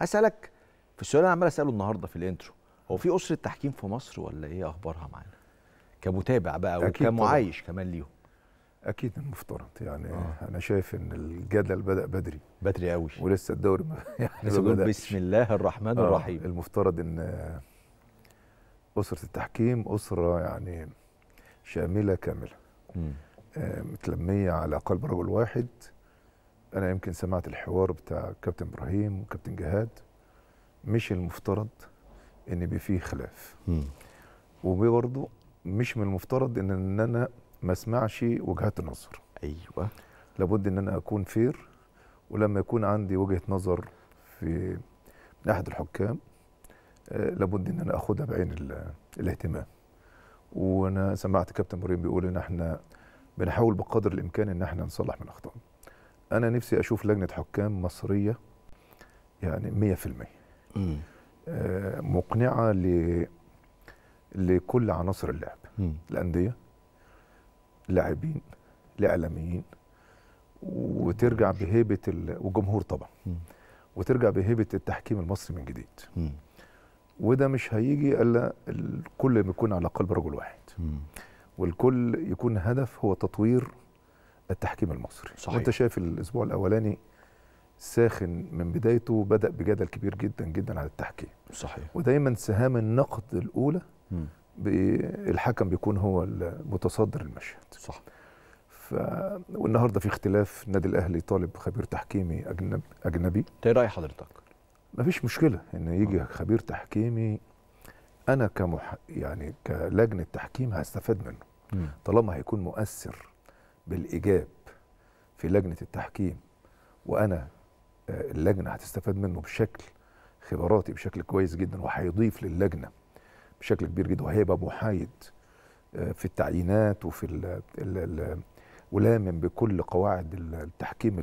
هسالك في السؤال اللي انا عمال اساله النهارده في الانترو هو في اسره تحكيم في مصر ولا ايه اخبارها معانا كمتابع بقى وكمعايش كمان ليهم اكيد المفترض يعني آه. انا شايف ان الجدل بدا بدري بدري قوي ولسه الدوري ما يعني بدأ بسم الله الرحمن آه. الرحيم المفترض ان اسره التحكيم اسره يعني شامله كامله آه، متلميه على قلب رجل واحد انا يمكن سمعت الحوار بتاع كابتن ابراهيم وكابتن جهاد مش المفترض ان يبقى فيه خلاف وبرضه مش من المفترض ان ان انا ما اسمعش وجهات النظر ايوه لابد ان انا اكون فير ولما يكون عندي وجهه نظر في من احد الحكام آه، لابد ان انا اخدها بعين الاهتمام وانا سمعت كابتن مريم بيقول ان احنا بنحاول بقدر الامكان ان احنا نصلح من اخطائنا انا نفسي اشوف لجنه حكام مصريه يعني 100% آه مقنعه ل لكل عناصر اللعب الانديه لاعبين الاعلاميين وترجع بهيبه والجمهور طبعا مم. وترجع بهيبه التحكيم المصري من جديد وده مش هيجي الا الكل يكون على قلب رجل واحد والكل يكون هدف هو تطوير التحكيم المصري صحيح. وانت شايف الاسبوع الاولاني ساخن من بدايته بدا بجدل كبير جدا جدا على التحكيم صحيح ودايما سهام النقد الاولى الحكم بيكون هو المتصدر المشهد صح ف... والنهارده في اختلاف النادي الاهلي طالب خبير تحكيمي اجنب اجنبي طيب، ايه راي حضرتك ما فيش مشكله ان يجي آه. خبير تحكيمي انا كمح... يعني كلجنه تحكيم هستفاد منه م. طالما هيكون مؤثر بالايجاب في لجنه التحكيم وانا آه، اللجنه هتستفاد منه بشكل خبراتي بشكل كويس جدا وهيضيف للجنه بشكل كبير جدا وهيبقى محايد آه، في التعيينات وفي ال ولامن بكل قواعد التحكيم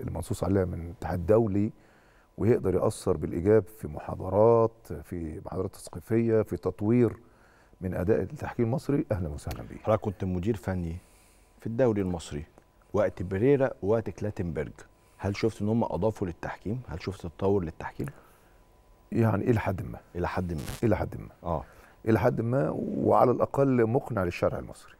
المنصوص عليها من الاتحاد الدولي ويقدر يأثر بالإيجاب في محاضرات في محاضرات تثقيفية في تطوير من أداء التحكيم المصري أهلا وسهلا بيه حضرتك كنت مدير فني في الدوري المصري وقت بريرا ووقت كلاتنبرج هل شفت ان هم اضافوا للتحكيم هل شفت تطور للتحكيم يعني الى حد ما الى حد ما الى حد ما اه الى حد ما وعلى الاقل مقنع للشارع المصري